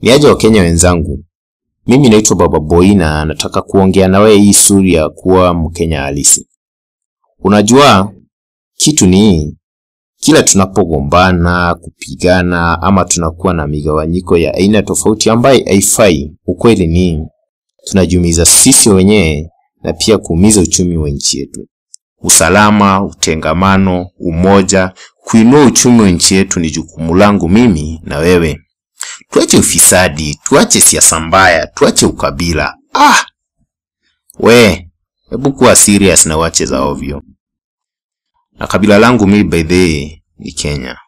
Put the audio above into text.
Niaje Wakenya wenzangu, mimi naitwa Baba boina na nataka kuongea na wewe hii suri ya kuwa Mkenya halisi. Unajua kitu ni kila tunapogombana, kupigana ama tunakuwa na migawanyiko ya aina tofauti ambayo haifai, ukweli ni tunajiumiza sisi wenyewe na pia kuumiza uchumi wa nchi yetu. Usalama, utengamano, umoja, kuinua uchumi wa nchi yetu ni jukumu langu mimi na wewe tuache ufisadi, tuache siasa mbaya, tuache ukabila. Ah, we hebu kuwa serious na wache za ovyo. Na kabila langu mi by the way ni Kenya.